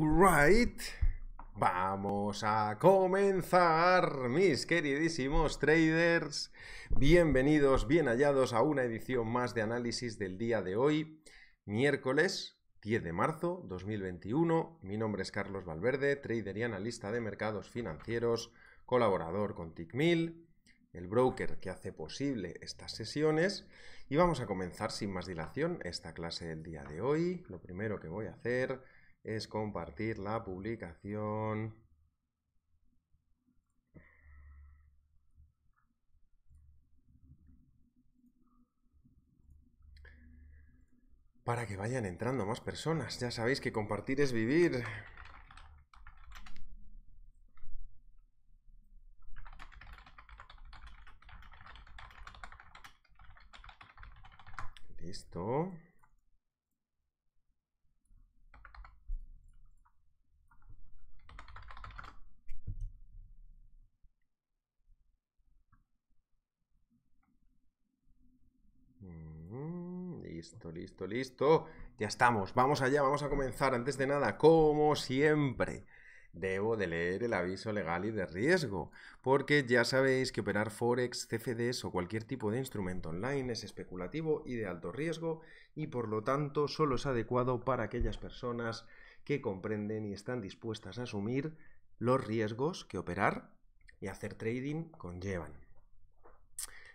right, Vamos a comenzar, mis queridísimos traders. Bienvenidos, bien hallados a una edición más de análisis del día de hoy, miércoles 10 de marzo 2021. Mi nombre es Carlos Valverde, trader y analista de mercados financieros, colaborador con TICMIL, el broker que hace posible estas sesiones. Y vamos a comenzar sin más dilación esta clase del día de hoy. Lo primero que voy a hacer es compartir la publicación. Para que vayan entrando más personas. Ya sabéis que compartir es vivir. Listo. Listo, listo, listo. Ya estamos. Vamos allá, vamos a comenzar. Antes de nada, como siempre, debo de leer el aviso legal y de riesgo, porque ya sabéis que operar forex, CFDs o cualquier tipo de instrumento online es especulativo y de alto riesgo y por lo tanto solo es adecuado para aquellas personas que comprenden y están dispuestas a asumir los riesgos que operar y hacer trading conllevan.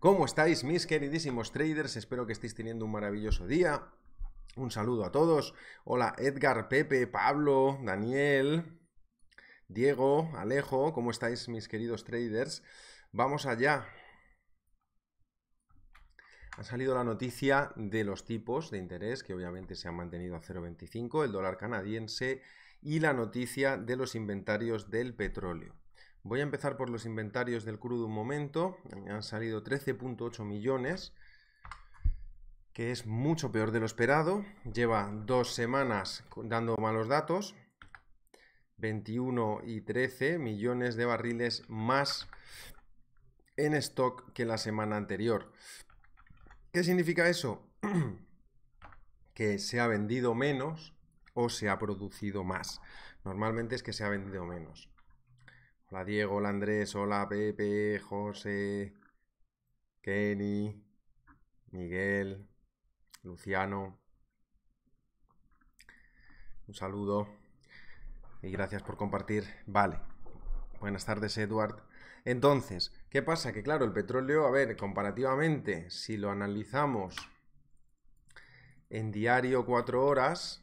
¿Cómo estáis mis queridísimos traders? Espero que estéis teniendo un maravilloso día. Un saludo a todos. Hola Edgar, Pepe, Pablo, Daniel, Diego, Alejo. ¿Cómo estáis mis queridos traders? Vamos allá. Ha salido la noticia de los tipos de interés que obviamente se han mantenido a 0,25, el dólar canadiense y la noticia de los inventarios del petróleo. Voy a empezar por los inventarios del crudo un momento. Han salido 13.8 millones, que es mucho peor de lo esperado. Lleva dos semanas dando malos datos. 21 y 13 millones de barriles más en stock que la semana anterior. ¿Qué significa eso? que se ha vendido menos o se ha producido más. Normalmente es que se ha vendido menos. Hola Diego, hola Andrés, hola Pepe, José, Kenny, Miguel, Luciano. Un saludo y gracias por compartir. Vale. Buenas tardes, Edward. Entonces, ¿qué pasa? Que claro, el petróleo, a ver, comparativamente, si lo analizamos en diario cuatro horas,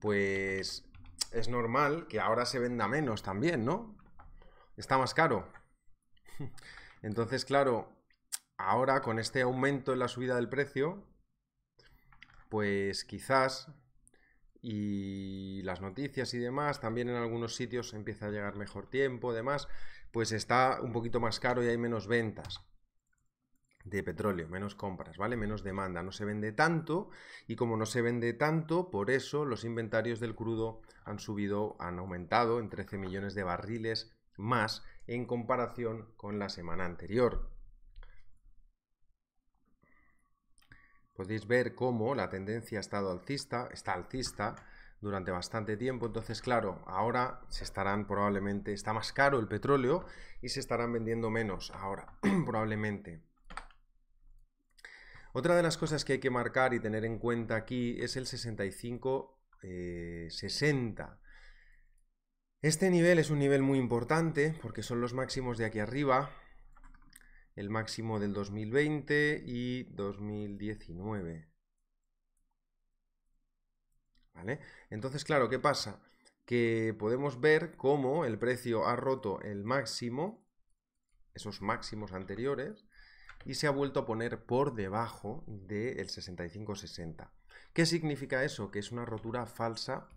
pues es normal que ahora se venda menos también, ¿no? Está más caro. Entonces, claro, ahora con este aumento en la subida del precio, pues quizás y las noticias y demás, también en algunos sitios empieza a llegar mejor tiempo, demás, pues está un poquito más caro y hay menos ventas de petróleo, menos compras, ¿vale? Menos demanda, no se vende tanto y como no se vende tanto, por eso los inventarios del crudo han subido, han aumentado en 13 millones de barriles más en comparación con la semana anterior. Podéis ver cómo la tendencia ha estado alcista, está alcista durante bastante tiempo, entonces claro, ahora se estarán probablemente, está más caro el petróleo y se estarán vendiendo menos ahora, probablemente. Otra de las cosas que hay que marcar y tener en cuenta aquí es el 65-60. Eh, este nivel es un nivel muy importante porque son los máximos de aquí arriba, el máximo del 2020 y 2019. ¿Vale? Entonces, claro, ¿qué pasa? Que podemos ver cómo el precio ha roto el máximo, esos máximos anteriores, y se ha vuelto a poner por debajo del de 65-60. ¿Qué significa eso? Que es una rotura falsa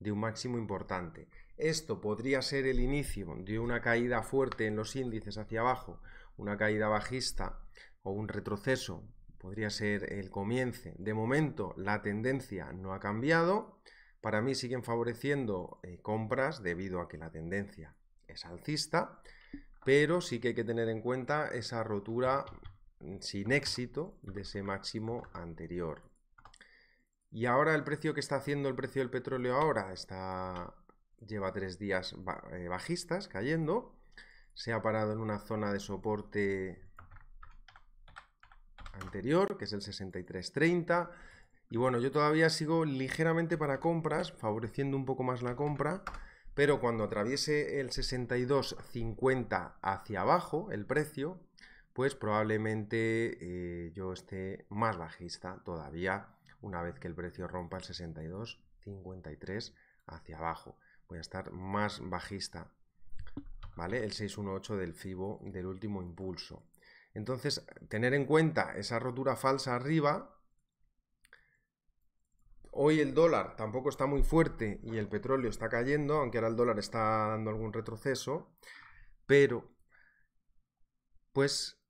de un máximo importante. Esto podría ser el inicio de una caída fuerte en los índices hacia abajo, una caída bajista o un retroceso. Podría ser el comienzo. De momento la tendencia no ha cambiado. Para mí siguen favoreciendo eh, compras debido a que la tendencia es alcista, pero sí que hay que tener en cuenta esa rotura Mm, sin éxito de ese máximo anterior. Y ahora el precio que está haciendo el precio del petróleo ahora está lleva tres días eh, bajistas cayendo. Se ha parado en una zona de soporte anterior, que es el 63.30. Y bueno, yo todavía sigo ligeramente para compras, favoreciendo un poco más la compra. Pero cuando atraviese el 62.50 hacia abajo, el precio, pues probablemente eh, yo esté más bajista todavía una vez que el precio rompa el 62,53 hacia abajo. Voy a estar más bajista, ¿vale? El 618 del FIBO del último impulso. Entonces, tener en cuenta esa rotura falsa arriba. Hoy el dólar tampoco está muy fuerte y el petróleo está cayendo, aunque ahora el dólar está dando algún retroceso. Pero, pues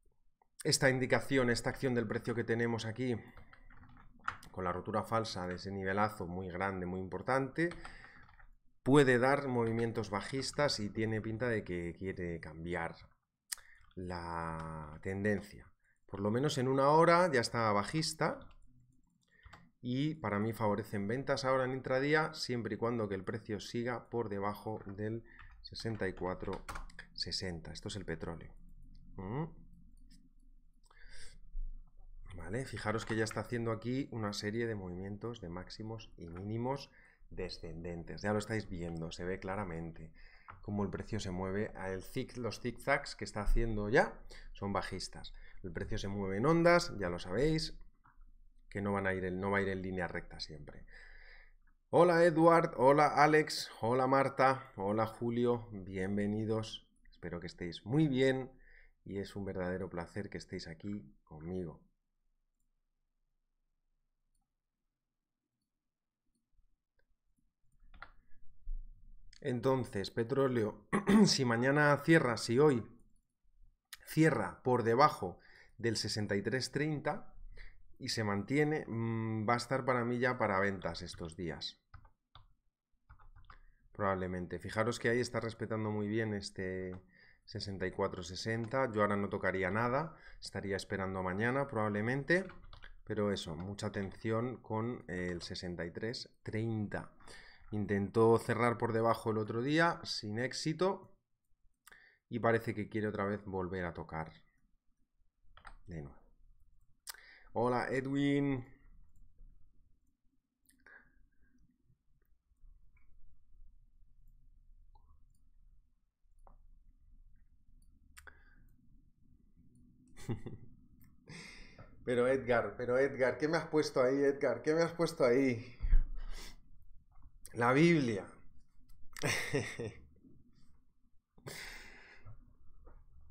esta indicación, esta acción del precio que tenemos aquí, con la rotura falsa de ese nivelazo muy grande, muy importante, puede dar movimientos bajistas y tiene pinta de que quiere cambiar la tendencia. Por lo menos en una hora ya está bajista y para mí favorecen ventas ahora en intradía siempre y cuando que el precio siga por debajo del 64.60. Esto es el petróleo. ¿Mm? Fijaros que ya está haciendo aquí una serie de movimientos de máximos y mínimos descendentes. Ya lo estáis viendo, se ve claramente cómo el precio se mueve. Ah, los zigzags que está haciendo ya son bajistas. El precio se mueve en ondas, ya lo sabéis, que no, van a ir, no va a ir en línea recta siempre. Hola Edward, hola Alex, hola Marta, hola Julio, bienvenidos. Espero que estéis muy bien y es un verdadero placer que estéis aquí conmigo. Entonces, petróleo, si mañana cierra, si hoy cierra por debajo del 63.30 y se mantiene, mm, va a estar para mí ya para ventas estos días. Probablemente. Fijaros que ahí está respetando muy bien este 64.60. Yo ahora no tocaría nada. Estaría esperando mañana probablemente. Pero eso, mucha atención con el 63.30. Intentó cerrar por debajo el otro día, sin éxito. Y parece que quiere otra vez volver a tocar. Hola, Edwin. Pero Edgar, pero Edgar, ¿qué me has puesto ahí, Edgar? ¿Qué me has puesto ahí? La Biblia.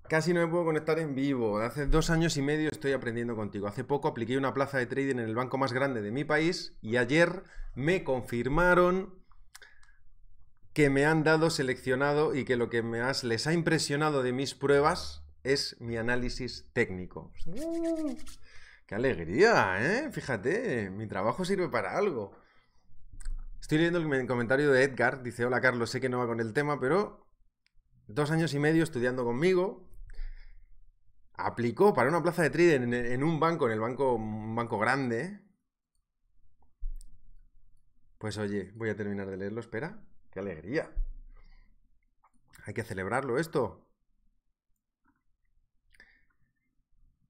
Casi no me puedo conectar en vivo. Hace dos años y medio estoy aprendiendo contigo. Hace poco apliqué una plaza de trading en el banco más grande de mi país y ayer me confirmaron que me han dado seleccionado y que lo que me les ha impresionado de mis pruebas es mi análisis técnico. Uh. ¡Qué alegría, ¿eh? Fíjate, mi trabajo sirve para algo. Estoy leyendo el comentario de Edgar. Dice, hola Carlos, sé que no va con el tema, pero dos años y medio estudiando conmigo, aplicó para una plaza de trading en, un banco, en el banco, un banco grande. Pues oye, voy a terminar de leerlo, espera. ¡Qué alegría! Hay que celebrarlo esto.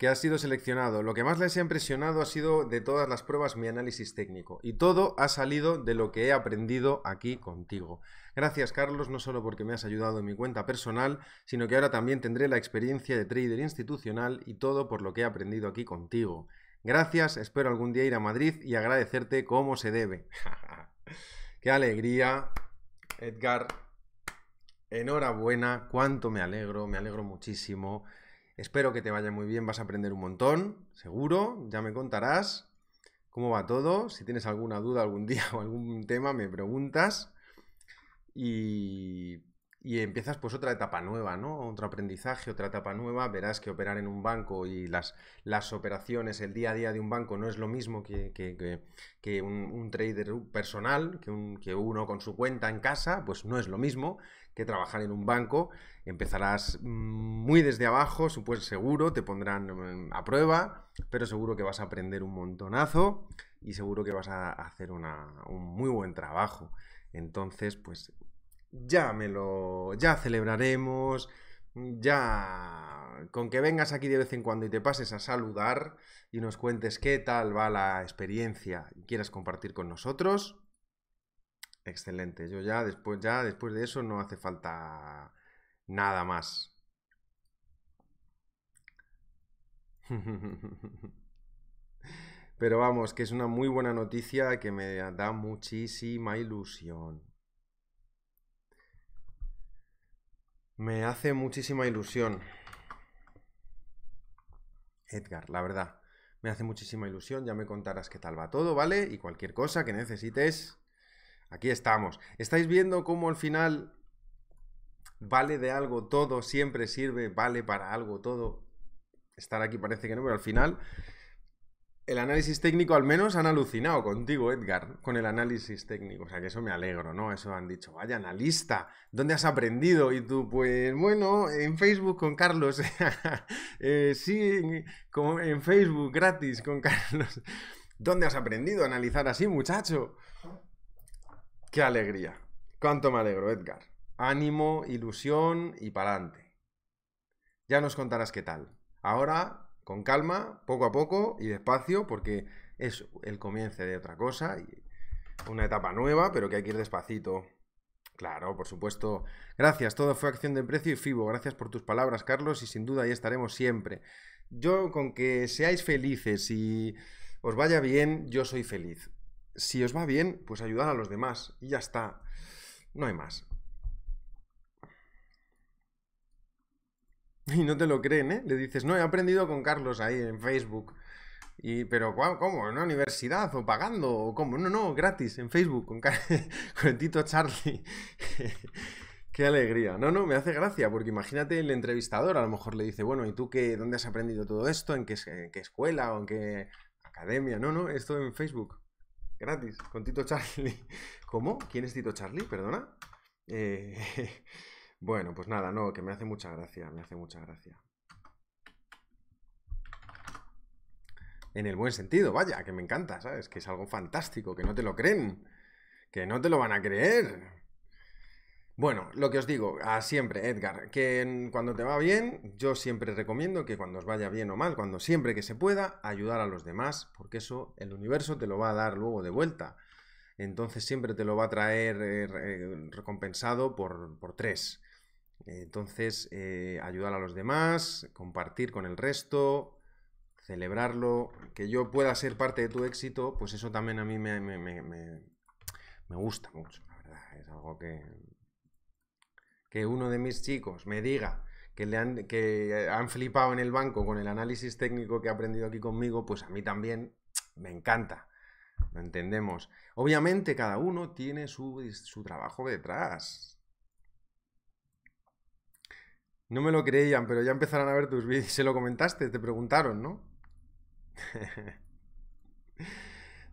que ha sido seleccionado. Lo que más les ha impresionado ha sido de todas las pruebas mi análisis técnico. Y todo ha salido de lo que he aprendido aquí contigo. Gracias Carlos, no solo porque me has ayudado en mi cuenta personal, sino que ahora también tendré la experiencia de trader institucional y todo por lo que he aprendido aquí contigo. Gracias, espero algún día ir a Madrid y agradecerte como se debe. ¡Qué alegría! Edgar, enhorabuena, cuánto me alegro, me alegro muchísimo. Espero que te vaya muy bien, vas a aprender un montón, seguro, ya me contarás cómo va todo. Si tienes alguna duda algún día o algún tema, me preguntas. Y y empiezas pues otra etapa nueva, ¿no? Otro aprendizaje, otra etapa nueva. Verás que operar en un banco y las, las operaciones, el día a día de un banco no es lo mismo que, un, trader personal, que, uno con su cuenta en casa, pues no es lo mismo que trabajar en un banco. Empezarás muy desde abajo, pues seguro, te pondrán mm, a prueba, pero seguro que vas a aprender un montonazo y seguro que vas a hacer una, un muy buen trabajo. Entonces, pues ya me lo, ya celebraremos, ya con que vengas aquí de vez en cuando y te pases a saludar y nos cuentes qué tal va la experiencia y quieras compartir con nosotros. Excelente, yo ya después, ya después de eso no hace falta nada más. Pero vamos, que es una muy buena noticia que me da muchísima ilusión. Me hace muchísima ilusión. Edgar, la verdad. Me hace muchísima ilusión, ya me contarás qué tal va todo, ¿vale? Y cualquier cosa que necesites, aquí estamos. ¿Estáis viendo cómo al final vale de algo todo, siempre sirve, vale para algo todo? Estar aquí parece que no, pero al final el análisis técnico al menos han alucinado contigo, Edgar, con el análisis técnico. O sea, que eso me alegro, ¿no? Eso han dicho, vaya analista, ¿dónde has aprendido? Y tú, pues bueno, en Facebook con Carlos. Eh, sí, en, como en Facebook gratis con Carlos. ¿Dónde has aprendido a analizar así, muchacho? Qué alegría. Cuánto me alegro, Edgar. Ánimo, ilusión y para adelante. Ya nos contarás qué tal. Ahora con calma, poco a poco y despacio, porque es el comienzo de otra cosa, y una etapa nueva, pero que hay que ir despacito. Claro, por supuesto. Gracias, todo fue acción de precio y FIBO. Gracias por tus palabras, Carlos, y sin duda ahí estaremos siempre. Yo, con que seáis felices y os vaya bien, yo soy feliz. Si os va bien, pues ayudar a los demás y ya está. No hay más. Y no te lo creen, ¿eh? Le dices, no, he aprendido con Carlos ahí en Facebook. Y, pero, ¿cómo? ¿En una universidad? ¿O pagando? ¿O cómo? No, no, gratis, en Facebook, con, con Tito Charlie. Qué alegría. No, no, me hace gracia, porque imagínate el entrevistador, a lo mejor le dice, bueno, ¿y tú qué, dónde has aprendido todo esto? ¿En qué, qué escuela o en qué academia? No, no, esto en Facebook. Gratis, con Tito Charlie. ¿Cómo? ¿Quién es Tito Charlie? Perdona. Eh, bueno, pues nada, no, que me hace mucha gracia, me hace mucha gracia. En el buen sentido, vaya, que me encanta, ¿sabes? Que es algo fantástico, que no te lo creen, que no te lo van a creer. Bueno, lo que os digo, a siempre, Edgar, que cuando te va bien, yo siempre recomiendo que cuando os vaya bien o mal, cuando siempre que se pueda, ayudar a los demás, porque eso el universo te lo va a dar luego de vuelta. Entonces siempre te lo va a traer eh, recompensado por, por tres. Entonces, eh, ayudar a los demás, compartir con el resto, celebrarlo, que yo pueda ser parte de tu éxito, pues eso también a mí me, gusta mucho, la verdad. Es algo que, que uno de mis chicos me diga que, le han, que han flipado en el banco con el análisis técnico que ha aprendido aquí conmigo, pues a mí también me encanta. Lo entendemos. Obviamente cada uno tiene su trabajo detrás. No me lo creían, pero ya empezaron a ver tus vídeos. Se lo comentaste, te preguntaron, ¿no?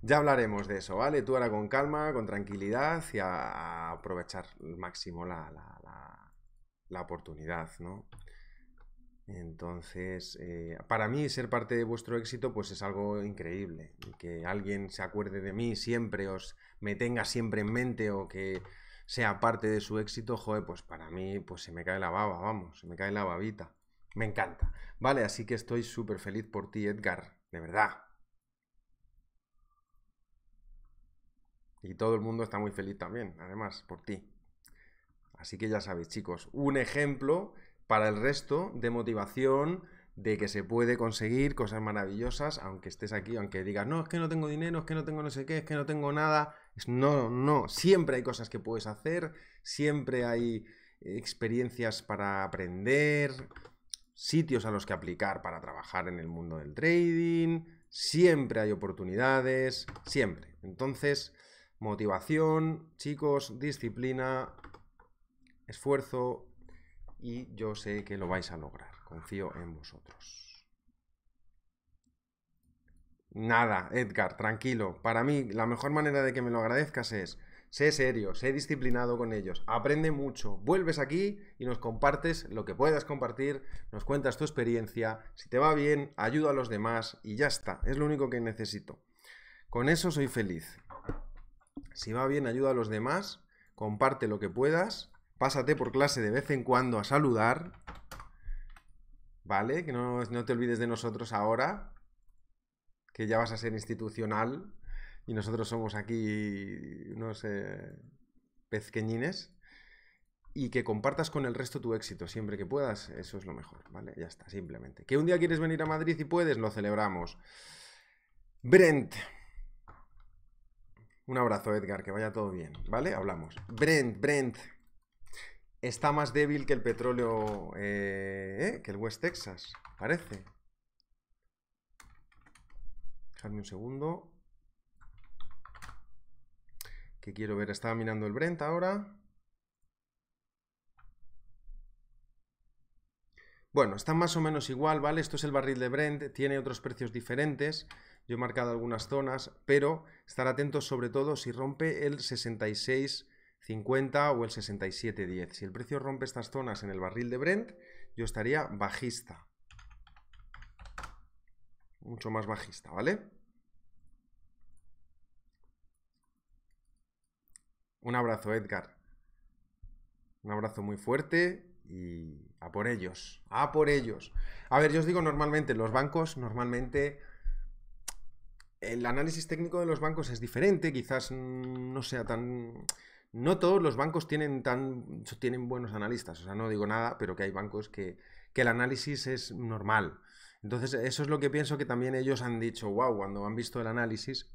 ya hablaremos de eso, ¿vale? Tú ahora con calma, con tranquilidad y a, aprovechar al máximo la, oportunidad, ¿no? Entonces, eh, para mí ser parte de vuestro éxito pues es algo increíble. Que alguien se acuerde de mí siempre, os me tenga siempre en mente o que sea parte de su éxito, joder, pues para mí pues se me cae la baba, vamos, se me cae la babita. Me encanta. Vale, así que estoy súper feliz por ti, Edgar, de verdad. Y todo el mundo está muy feliz también, además, por ti. Así que ya sabéis, chicos, un ejemplo para el resto de motivación, de que se puede conseguir cosas maravillosas, aunque estés aquí, aunque digas, no, es que no tengo dinero, es que no tengo no sé qué, es que no tengo nada. No, no, siempre hay cosas que puedes hacer, siempre hay experiencias para aprender, sitios a los que aplicar para trabajar en el mundo del trading, siempre hay oportunidades, siempre. Entonces, motivación, chicos, disciplina, esfuerzo y yo sé que lo vais a lograr. Confío en vosotros. Nada, Edgar, tranquilo. Para mí, la mejor manera de que me lo agradezcas es, sé serio, sé disciplinado con ellos, aprende mucho, vuelves aquí y nos compartes lo que puedas compartir, nos cuentas tu experiencia, si te va bien, ayuda a los demás y ya está, es lo único que necesito. Con eso soy feliz. Si va bien, ayuda a los demás, comparte lo que puedas, pásate por clase de vez en cuando a saludar, ¿vale? Que no, no te olvides de nosotros ahora que ya vas a ser institucional y nosotros somos aquí unos eh, pezqueñines y que compartas con el resto tu éxito siempre que puedas, eso es lo mejor, ¿vale? Ya está, simplemente. Que un día quieres venir a Madrid y puedes, lo celebramos. Brent. Un abrazo, Edgar, que vaya todo bien, ¿vale? Hablamos. Brent, Brent. Está más débil que el petróleo, eh, eh, que el West Texas, parece déjame un segundo. Que quiero ver, estaba mirando el Brent ahora. Bueno, está más o menos igual, ¿vale? Esto es el barril de Brent, tiene otros precios diferentes. Yo he marcado algunas zonas, pero estar atentos sobre todo si rompe el 66.50 o el 67.10. Si el precio rompe estas zonas en el barril de Brent, yo estaría bajista, mucho más bajista, ¿vale? Un abrazo, Edgar. Un abrazo muy fuerte y a por ellos, a por ellos. A ver, yo os digo normalmente, los bancos, normalmente el análisis técnico de los bancos es diferente, quizás no sea tan... No todos los bancos tienen, tan, tienen buenos analistas, o sea, no digo nada, pero que hay bancos que, que el análisis es normal. Entonces, eso es lo que pienso que también ellos han dicho, wow, cuando han visto el análisis,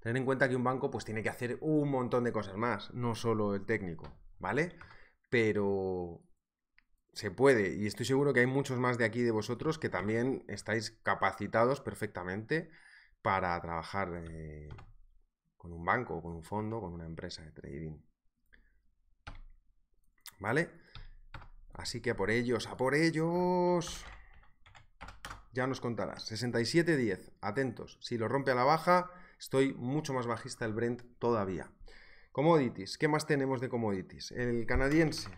tener en cuenta que un banco pues tiene que hacer un montón de cosas más, no solo el técnico, ¿vale? Pero se puede, y estoy seguro que hay muchos más de aquí de vosotros que también estáis capacitados perfectamente para trabajar eh, con un banco, con un fondo, con una empresa de trading. ¿Vale? Así que a por ellos, a por ellos ya nos contarás. 67.10, atentos. Si lo rompe a la baja, estoy mucho más bajista el Brent todavía. Commodities, ¿qué más tenemos de commodities? El canadiense,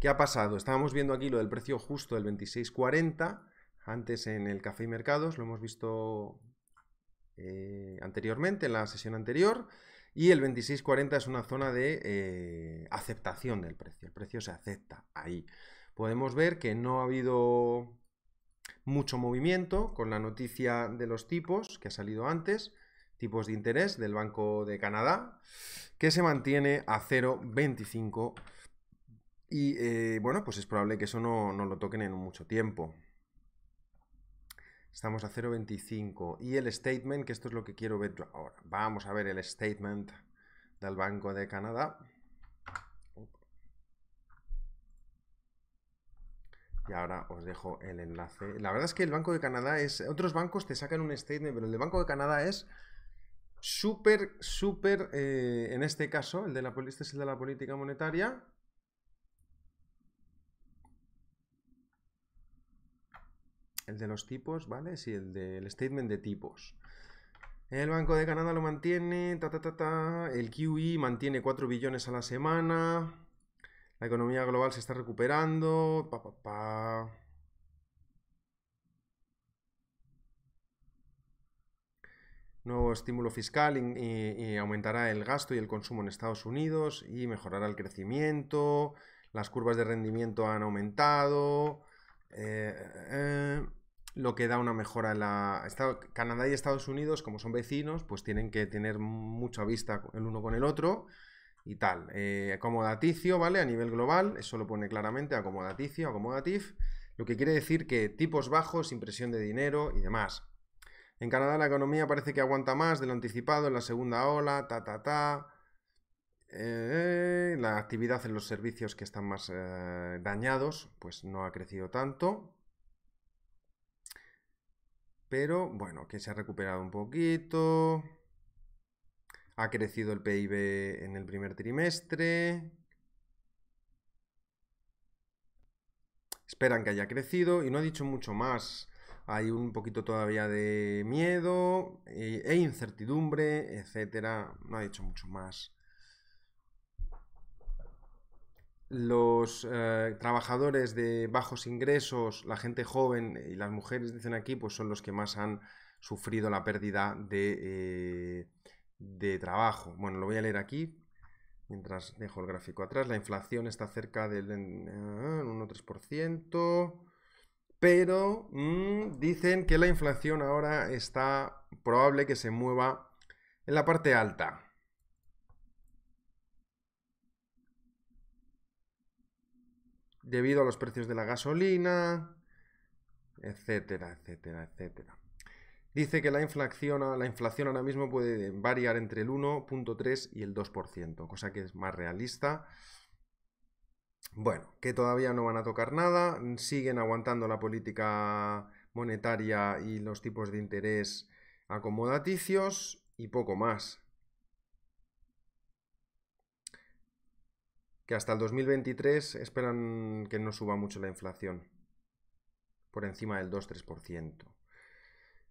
¿qué ha pasado? Estábamos viendo aquí lo del precio justo del 26.40, antes en el Café y Mercados, lo hemos visto eh, anteriormente, en la sesión anterior, y el 26.40 es una zona de eh, aceptación del precio, el precio se acepta ahí. Podemos ver que no ha habido mucho movimiento con la noticia de los tipos que ha salido antes, tipos de interés del Banco de Canadá, que se mantiene a 0,25 y eh, bueno, pues es probable que eso no, lo toquen en mucho tiempo. Estamos a 0,25. Y el statement, que esto es lo que quiero ver ahora. Vamos a ver el statement del Banco de Canadá. Y ahora os dejo el enlace. La verdad es que el Banco de Canadá es... Otros bancos te sacan un statement, pero el del Banco de Canadá es súper, súper... Eh, en este caso, el de la, este es el de la política monetaria. El de los tipos, ¿vale? Sí, el del statement de tipos. El Banco de Canadá lo mantiene, ta, ta, El QE mantiene 4 billones a la semana. La economía global se está recuperando. Nuevo estímulo fiscal y, aumentará el gasto y el consumo en Estados Unidos y mejorará el crecimiento. Las curvas de rendimiento han aumentado. Eh, eh, lo que da una mejora en la... Canadá y Estados Unidos, como son vecinos, pues tienen que tener mucha vista el uno con el otro y tal. Eh, acomodaticio, ¿vale? A nivel global, eso lo pone claramente, acomodaticio, acomodatif, lo que quiere decir que tipos bajos, impresión de dinero y demás. En Canadá la economía parece que aguanta más de lo anticipado en la segunda ola, ta, ta, ta. Eh, la actividad en los servicios que están más eh, dañados, pues no ha crecido tanto. Pero bueno, que se ha recuperado un poquito. Ha crecido el PIB en el primer trimestre. Esperan que haya crecido y no ha dicho mucho más. Hay un poquito todavía de miedo eh, e, incertidumbre, etcétera. No ha dicho mucho más. los eh, trabajadores de bajos ingresos, la gente joven y las mujeres, dicen aquí, pues son los que más han sufrido la pérdida de, eh, de trabajo. Bueno, lo voy a leer aquí mientras dejo el gráfico atrás. La inflación está cerca del 1,3%, ah, pero mm, dicen que la inflación ahora está probable que se mueva en la parte alta. Debido a los precios de la gasolina, etcétera, etcétera, etcétera. Dice que la inflación, la inflación ahora mismo puede variar entre el 1.3 y el 2%, cosa que es más realista. Bueno, que todavía no van a tocar nada, siguen aguantando la política monetaria y los tipos de interés acomodaticios y poco más. Que hasta el 2023 esperan que no suba mucho la inflación, por encima del 2-3%.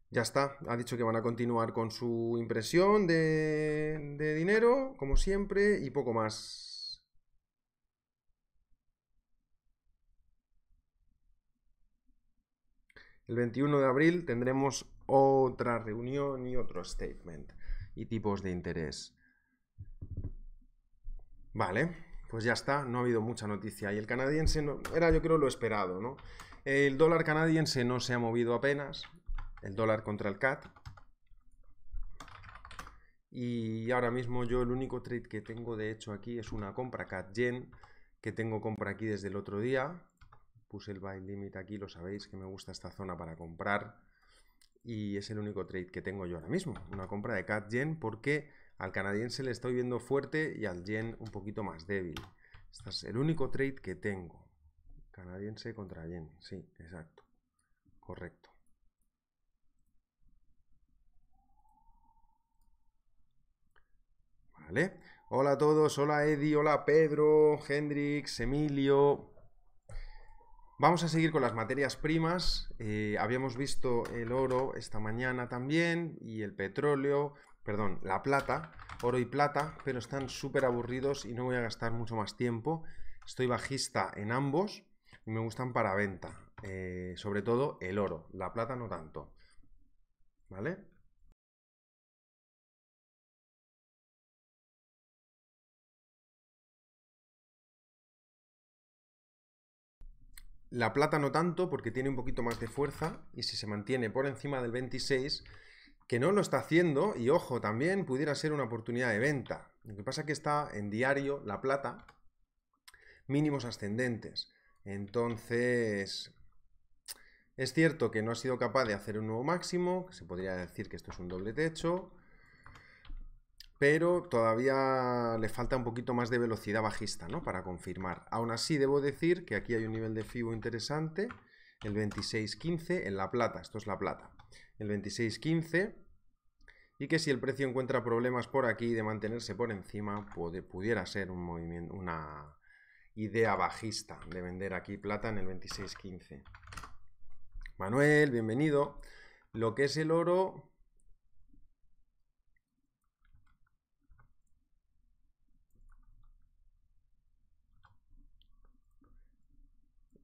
Ya está, ha dicho que van a continuar con su impresión de, dinero, como siempre, y poco más. El 21 de abril tendremos otra reunión y otro statement y tipos de interés. Vale, pues ya está, no ha habido mucha noticia. Y el canadiense era yo creo lo esperado, ¿no? El dólar canadiense no se ha movido apenas, el dólar contra el CAT. Y ahora mismo yo el único trade que tengo de hecho aquí es una compra CAT Yen que tengo compra aquí desde el otro día. Puse el buy limit aquí, lo sabéis que me gusta esta zona para comprar. Y es el único trade que tengo yo ahora mismo. Una compra de CAT Yen porque al canadiense le estoy viendo fuerte y al Yen un poquito más débil. Este es el único trade que tengo. Canadiense contra Yen, sí, exacto. Correcto. ¿vale? Hola a todos, hola Eddie, hola Pedro, Hendrix, Emilio. Vamos a seguir con las materias primas. Eh, habíamos visto el oro esta mañana también y el petróleo, perdón, la plata, oro y plata, pero están súper aburridos y no voy a gastar mucho más tiempo. Estoy bajista en ambos y me gustan para venta, eh, sobre todo el oro, la plata no tanto. ¿Vale? La plata no tanto porque tiene un poquito más de fuerza y si se mantiene por encima del 26, que no lo está haciendo y ojo, también pudiera ser una oportunidad de venta. Lo que pasa es que está en diario la plata, mínimos ascendentes. Entonces, es cierto que no ha sido capaz de hacer un nuevo máximo, que se podría decir que esto es un doble techo, pero todavía le falta un poquito más de velocidad bajista ¿no? para confirmar. Aún así, debo decir que aquí hay un nivel de FIBO interesante, el 2615 en la plata, esto es la plata, el 2615, y que si el precio encuentra problemas por aquí de mantenerse por encima, pudiera ser un movimiento, una idea bajista de vender aquí plata en el 2615. Manuel, bienvenido. Lo que es el oro,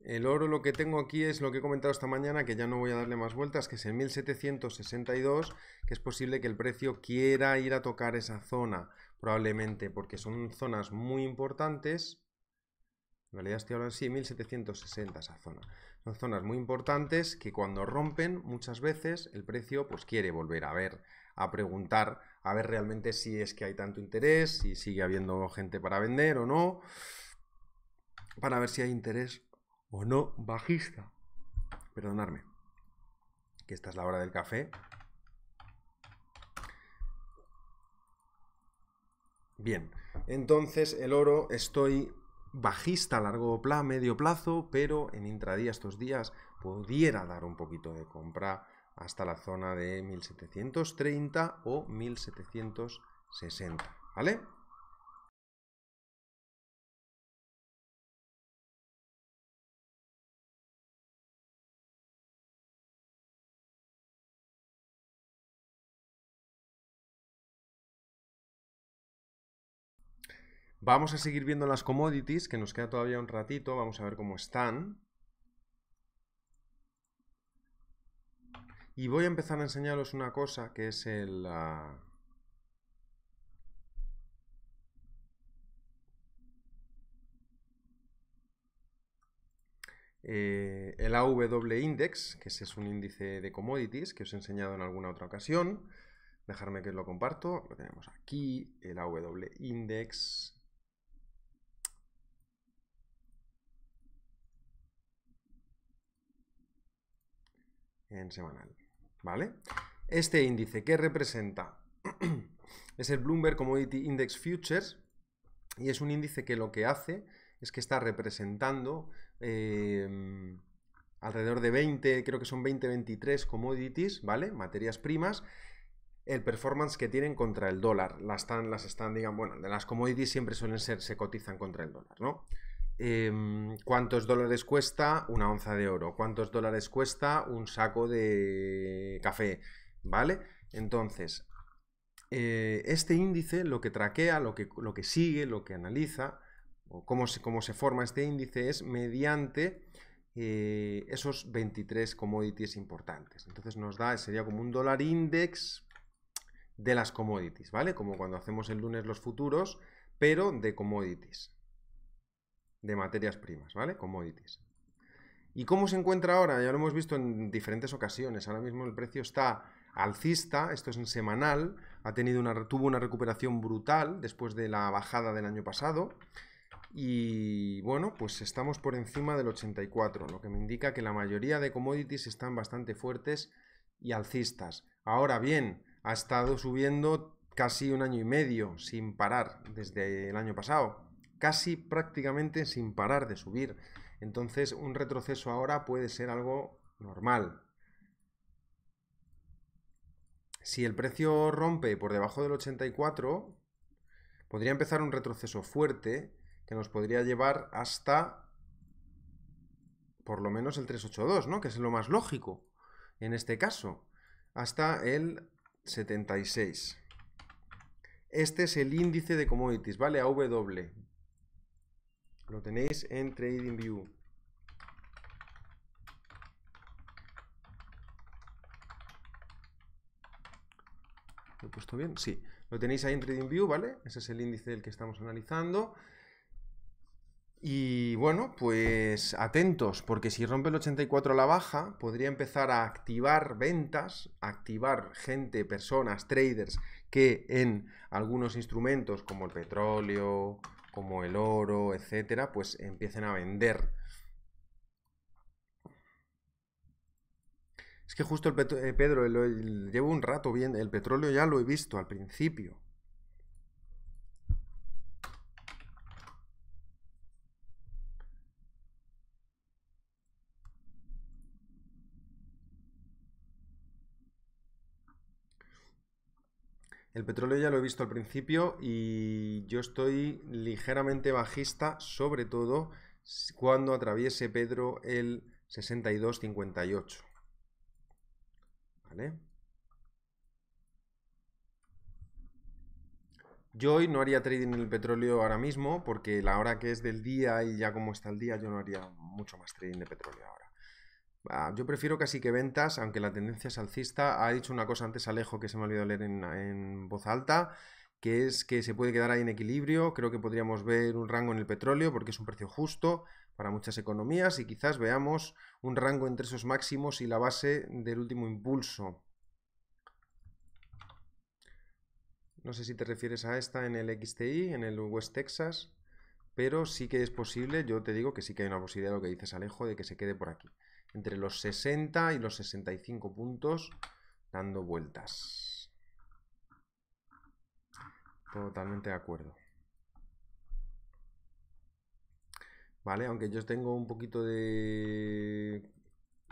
El oro lo que tengo aquí es lo que he comentado esta mañana, que ya no voy a darle más vueltas, que es en 1762, que es posible que el precio quiera ir a tocar esa zona, probablemente, porque son zonas muy importantes. En realidad estoy hablando sí, 1760 esa zona. Son zonas muy importantes que cuando rompen, muchas veces el precio pues quiere volver a ver, a preguntar, a ver realmente si es que hay tanto interés, si sigue habiendo gente para vender o no, para ver si hay interés o no bajista. Perdonadme, que esta es la hora del café. Bien, entonces el oro estoy bajista a largo plazo, medio plazo, pero en intradía estos días pudiera dar un poquito de compra hasta la zona de 1730 o 1760, ¿vale? Vamos a seguir viendo las commodities, que nos queda todavía un ratito. Vamos a ver cómo están. Y voy a empezar a enseñaros una cosa que es el... Ah, eh, el AW Index, que es un índice de commodities que os he enseñado en alguna otra ocasión. Dejarme que os lo comparto. Lo tenemos aquí, el AW Index. en semanal. ¿Vale? Este índice, ¿qué representa? es el Bloomberg Commodity Index Futures y es un índice que lo que hace es que está representando em, alrededor de 20, creo que son 20, 23 commodities, ¿vale? Materias primas, el performance que tienen contra el dólar. Las están, las están, digan, bueno, de las commodities siempre suelen ser, se cotizan contra el dólar, ¿no? Em, cuántos dólares cuesta una onza de oro, cuántos dólares cuesta un saco de café, ¿vale? Entonces, eh, este índice lo que traquea, lo que, lo que sigue, lo que analiza, o cómo se, cómo se forma este índice es mediante eh, esos 23 commodities importantes. Entonces nos da, sería como un dólar index de las commodities, ¿vale? Como cuando hacemos el lunes los futuros, pero de commodities de materias primas, ¿vale? Commodities. ¿Y cómo se encuentra ahora? Ya lo hemos visto en diferentes ocasiones. Ahora mismo el precio está alcista, esto es en semanal, ha tenido una, tuvo una recuperación brutal después de la bajada del año pasado. Y bueno, pues estamos por encima del 84, lo que me indica que la mayoría de commodities están bastante fuertes y alcistas. Ahora bien, ha estado subiendo casi un año y medio sin parar desde el año pasado casi prácticamente sin parar de subir. Entonces un retroceso ahora puede ser algo normal. Si el precio rompe por debajo del 84, podría empezar un retroceso fuerte que nos podría llevar hasta por lo menos el 382, ¿no? Que es lo más lógico en este caso, hasta el 76. Este es el índice de commodities, ¿vale? AW. Lo tenéis en TradingView. ¿Lo he puesto bien? Sí. Lo tenéis ahí en TradingView, ¿vale? Ese es el índice del que estamos analizando. Y bueno, pues atentos, porque si rompe el 84 a la baja, podría empezar a activar ventas, activar gente, personas, traders, que en algunos instrumentos como el petróleo, como el oro, etcétera, pues empiecen a vender. Es que justo el eh, Pedro, llevo un rato bien, el petróleo ya lo he visto al principio. El petróleo ya lo he visto al principio y yo estoy ligeramente bajista, sobre todo cuando atraviese Pedro el 62.58. Yo hoy no haría trading en el petróleo ahora mismo porque la hora que es del día y ya como está el día yo no haría mucho más trading de petróleo ahora. Ah, yo prefiero casi que ventas, aunque la tendencia es alcista. Ha dicho una cosa antes Alejo que se me ha olvidado leer en, voz alta, que es que se puede quedar ahí en equilibrio. Creo que podríamos ver un rango en el petróleo porque es un precio justo para muchas economías y quizás veamos un rango entre esos máximos y la base del último impulso. No sé si te refieres a esta en el XTI, en el West Texas, pero sí que es posible, yo te digo que sí que hay una posibilidad, lo que dices Alejo, de que se quede por aquí entre los 60 y los 65 puntos dando vueltas. Totalmente de acuerdo. Vale, aunque yo tengo un poquito de...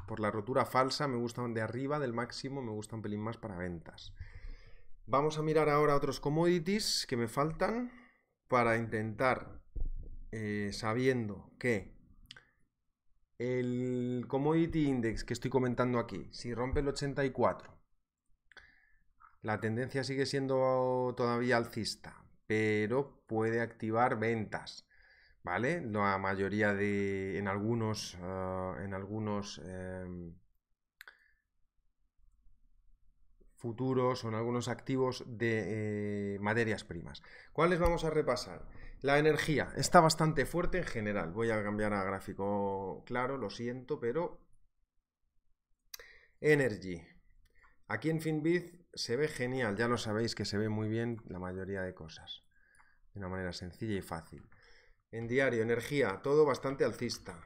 Por la rotura falsa me gusta de arriba del máximo, me gusta un pelín más para ventas. Vamos a mirar ahora otros commodities que me faltan para intentar, eh, sabiendo que el commodity index que estoy comentando aquí, si rompe el 84, la tendencia sigue siendo todavía alcista, pero puede activar ventas, ¿vale? La mayoría de, en algunos, eh, en algunos em, futuros o en algunos activos de eh, materias primas. ¿Cuáles vamos a repasar? La energía está bastante fuerte en general. Voy a cambiar a gráfico claro, lo siento, pero... Energy. Aquí en Finbit se ve genial, ya lo sabéis que se ve muy bien la mayoría de cosas. De una manera sencilla y fácil. En diario, energía, todo bastante alcista.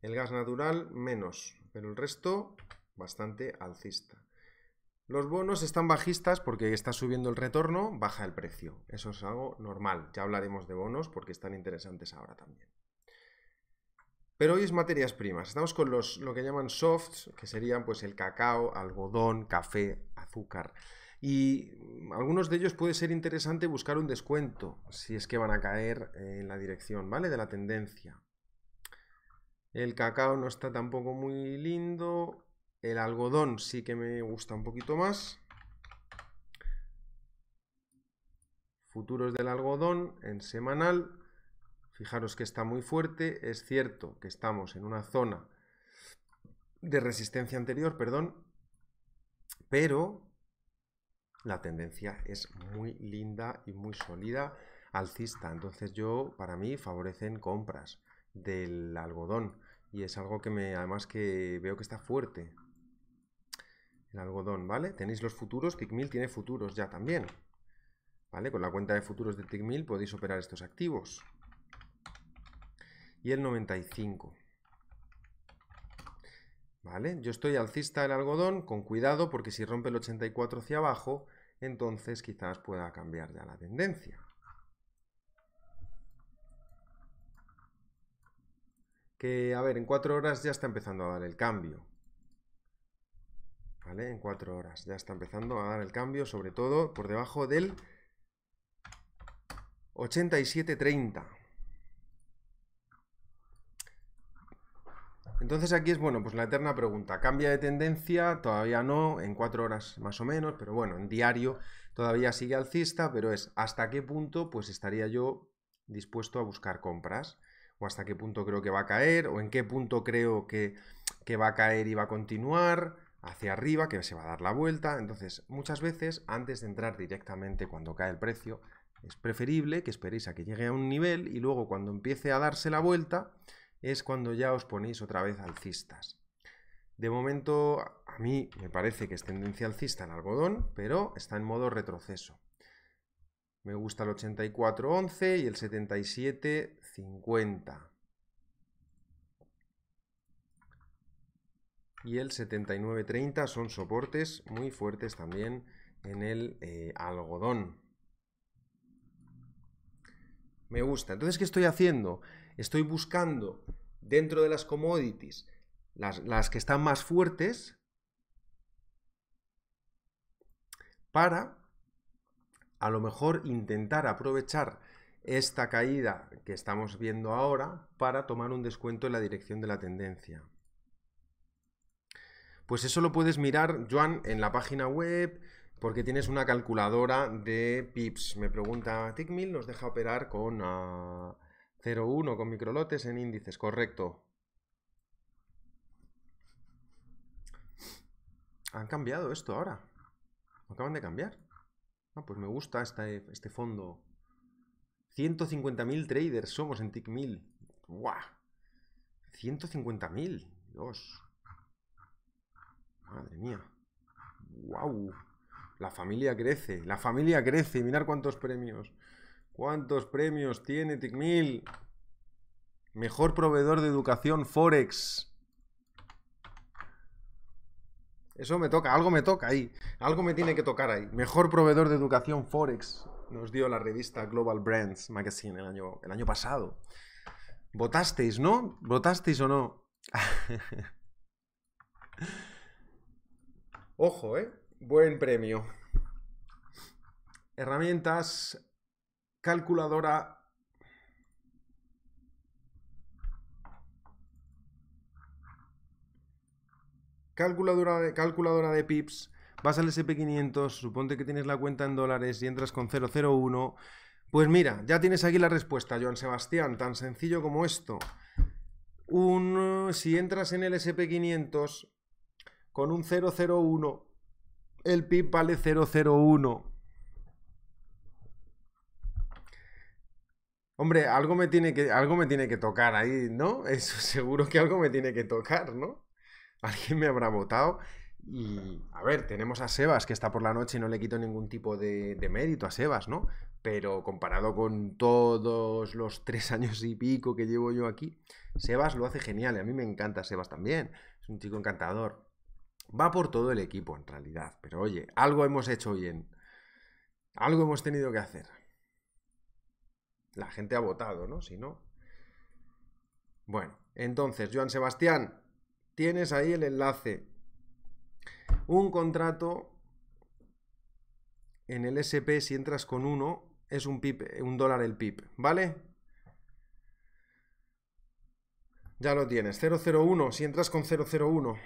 El gas natural menos, pero el resto bastante alcista. Los bonos están bajistas porque está subiendo el retorno, baja el precio. Eso es algo normal. Ya hablaremos de bonos porque están interesantes ahora también. Pero hoy es materias primas. Estamos con los, lo que llaman softs, que serían pues el cacao, algodón, café, azúcar. Y algunos de ellos puede ser interesante buscar un descuento, si es que van a caer en la dirección, ¿vale? De la tendencia. El cacao no está tampoco muy lindo. El algodón sí que me gusta un poquito más. Futuros del algodón en semanal. Fijaros que está muy fuerte. Es cierto que estamos en una zona de resistencia anterior, perdón, pero la tendencia es muy linda y muy sólida alcista. Entonces yo, para mí, favorecen compras del algodón y es algo que me, además que veo que está fuerte. El algodón, ¿vale? Tenéis los futuros, TIC1000 tiene futuros ya también, ¿vale? Con la cuenta de futuros de TIC1000 podéis operar estos activos. Y el 95. ¿Vale? Yo estoy alcista del algodón, con cuidado, porque si rompe el 84 hacia abajo, entonces quizás pueda cambiar ya la tendencia. Que, a ver, en 4 horas ya está empezando a dar el cambio. En cuatro horas. Ya está empezando a dar el cambio, sobre todo por debajo del 87.30. Entonces aquí es, bueno, pues la eterna pregunta. ¿Cambia de tendencia? Todavía no, en cuatro horas más o menos, pero bueno, en diario todavía sigue alcista, pero es hasta qué punto pues estaría yo dispuesto a buscar compras o hasta qué punto creo que va a caer, o en qué punto creo que, que, va a caer y va a continuar, hacia arriba, que se va a dar la vuelta. Entonces, muchas veces, antes de entrar directamente cuando cae el precio, es preferible que esperéis a que llegue a un nivel y luego cuando empiece a darse la vuelta es cuando ya os ponéis otra vez alcistas. De momento, a mí me parece que es tendencia alcista el algodón, pero está en modo retroceso. Me gusta el 84.11 y el 77.50. y el 7930 son soportes muy fuertes también en el eh, algodón. Me gusta. Entonces, ¿qué estoy haciendo? Estoy buscando dentro de las commodities las que están más fuertes para a lo mejor intentar aprovechar esta caída que estamos viendo ahora para tomar un descuento en la dirección de la tendencia. Pues eso lo puedes mirar, Joan, en la página web, porque tienes una calculadora de pips. Me pregunta, Tickmill nos deja operar con 0,1 ah, con microlotes en índices, correcto. Han cambiado esto ahora. acaban de cambiar. Ah, pues me gusta este, este fondo. 150.000 traders somos en Tickmill. ¡Guau! 150.000. Dios. Madre mía. ¡Wow! La familia crece, la familia crece. Mirar cuántos premios. ¿Cuántos premios tiene Ticmil? Mejor proveedor de educación Forex. Eso me toca, algo me toca ahí. Algo me tiene que tocar ahí. Mejor proveedor de educación Forex nos dio la revista Global Brands Magazine el año, el año pasado. ¿Votasteis, no? ¿Votasteis o no? Ojo, ¿eh? Buen premio. Herramientas, calculadora. Calculadora de, calculadora pips, vas al SP500, suponte que tienes la cuenta en dólares y entras con 001. Pues mira, ya tienes aquí la respuesta, Joan Sebastián, tan sencillo como esto. Un, si entras en el SP500, con un 0,01. El PIB vale 0,01. Hombre, algo me, tiene que, algo me tiene que tocar ahí, ¿no? Eso seguro que algo me tiene que tocar, ¿no? Alguien me habrá votado. Y, a ver, tenemos a Sebas, que está por la noche y no le quito ningún tipo de, mérito a Sebas, ¿no? Pero comparado con todos los tres años y pico que llevo yo aquí, Sebas lo hace genial. a mí me encanta Sebas también. Es un chico encantador. Va por todo el equipo en realidad, pero oye, algo hemos hecho bien. Algo hemos tenido que hacer. La gente ha votado, ¿no? Si no. Bueno, entonces, Joan Sebastián, tienes ahí el enlace. Un contrato en el SP, si entras con uno, es un, pip, un dólar el PIB, ¿vale? Ya lo tienes. 001, si entras con 001.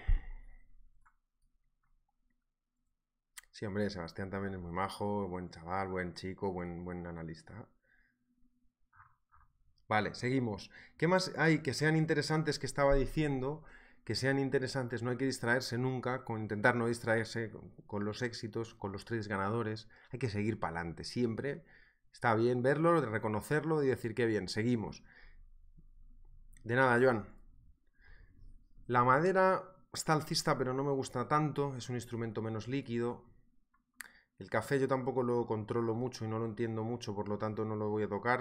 hombre, Sebastián también es muy majo, buen chaval, buen chico, buen, buen analista. Vale, seguimos. ¿Qué más hay que sean interesantes que estaba diciendo? Que sean interesantes, no hay que distraerse nunca, con intentar no distraerse con, los éxitos, con los tres ganadores. Hay que seguir para adelante, siempre. Está bien verlo, reconocerlo y decir que bien, seguimos. De nada, Joan. La madera está alcista, pero no me gusta tanto, es un instrumento menos líquido. El café yo tampoco lo controlo mucho y no lo entiendo mucho, por lo tanto no lo voy a tocar.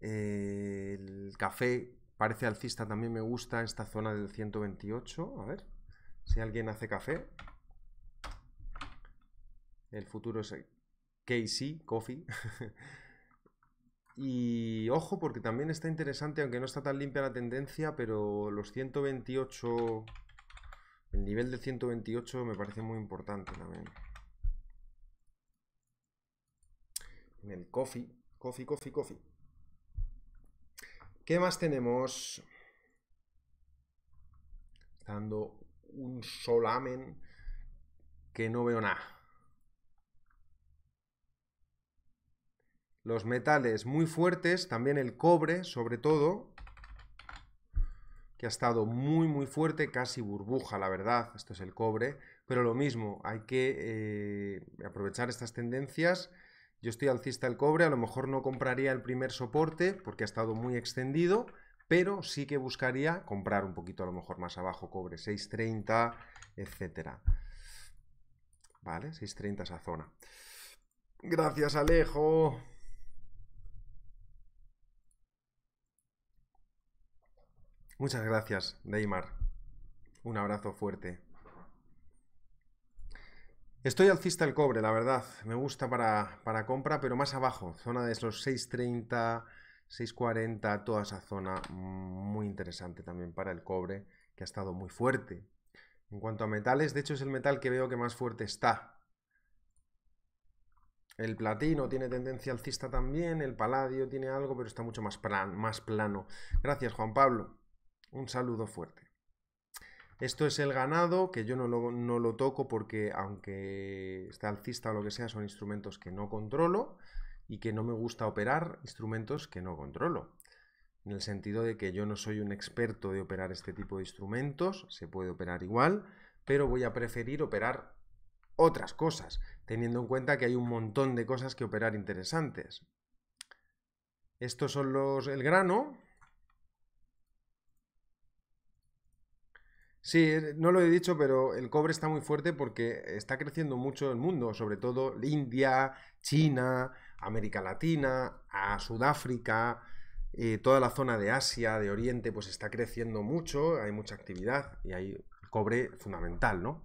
Eh, el café parece alcista, también me gusta esta zona del 128. A ver si alguien hace café. El futuro es eh, KC, Coffee. y ojo, porque también está interesante, aunque no está tan limpia la tendencia, pero los 128 el nivel de 128 me parece muy importante también. En el coffee, coffee, coffee, coffee. ¿Qué más tenemos? Dando un solamen que no veo nada. Los metales muy fuertes, también el cobre sobre todo, que ha estado muy muy fuerte, casi burbuja, la verdad, esto es el cobre, pero lo mismo, hay que eh, aprovechar estas tendencias. Yo estoy alcista del cobre, a lo mejor no compraría el primer soporte porque ha estado muy extendido, pero sí que buscaría comprar un poquito a lo mejor más abajo, cobre 6.30, etcétera. Vale, 6.30 esa zona. Gracias Alejo. Muchas gracias, Neymar. Un abrazo fuerte. Estoy alcista el cobre, la verdad. Me gusta para, compra, pero más abajo. Zona de esos 630, 640, toda esa zona muy interesante también para el cobre, que ha estado muy fuerte. En cuanto a metales, de hecho es el metal que veo que más fuerte está. El platino tiene tendencia alcista también, el paladio tiene algo, pero está mucho más, más plano. Gracias, Juan Pablo. Un saludo fuerte. Esto es el ganado, que yo no lo, no lo toco porque aunque esté alcista o lo que sea, son instrumentos que no controlo y que no me gusta operar instrumentos que no controlo. En el sentido de que yo no soy un experto de operar este tipo de instrumentos, se puede operar igual, pero voy a preferir operar otras cosas, teniendo en cuenta que hay un montón de cosas que operar interesantes. Estos son los, el grano, Sí, eh, no lo he dicho, pero el cobre está muy fuerte porque está creciendo mucho el mundo, sobre todo India, China, América Latina, Sudáfrica, eh, toda la zona de Asia, de Oriente, pues está creciendo mucho, hay mucha actividad y hay cobre fundamental, ¿no?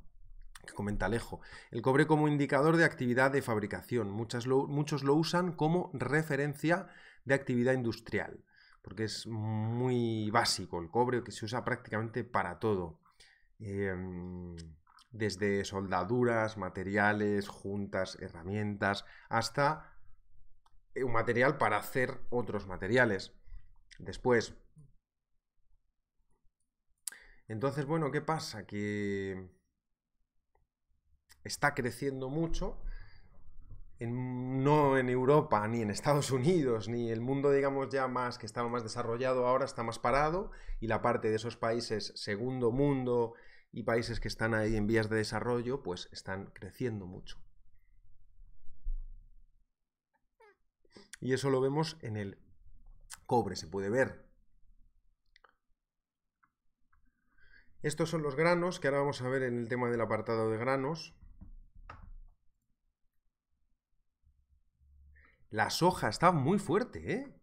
Que comenta Alejo. El cobre como indicador de actividad de fabricación. Muchas muchos lo usan como referencia de actividad industrial, porque es muy básico el cobre que se usa prácticamente para todo. Em, desde soldaduras, materiales, juntas, herramientas, hasta eh, un material para hacer otros materiales. Después. Entonces, bueno, ¿qué pasa? Que está creciendo mucho, no en Europa, ni en Estados Unidos, ni el mundo, digamos, ya más que estaba más desarrollado ahora está más parado, y la parte de esos países segundo mundo y países que están ahí en vías de desarrollo, pues están creciendo mucho. Y eso lo vemos en el cobre, se puede ver. Estos son los granos, que ahora vamos a ver en el tema del apartado de granos. La soja está muy fuerte, ¿eh?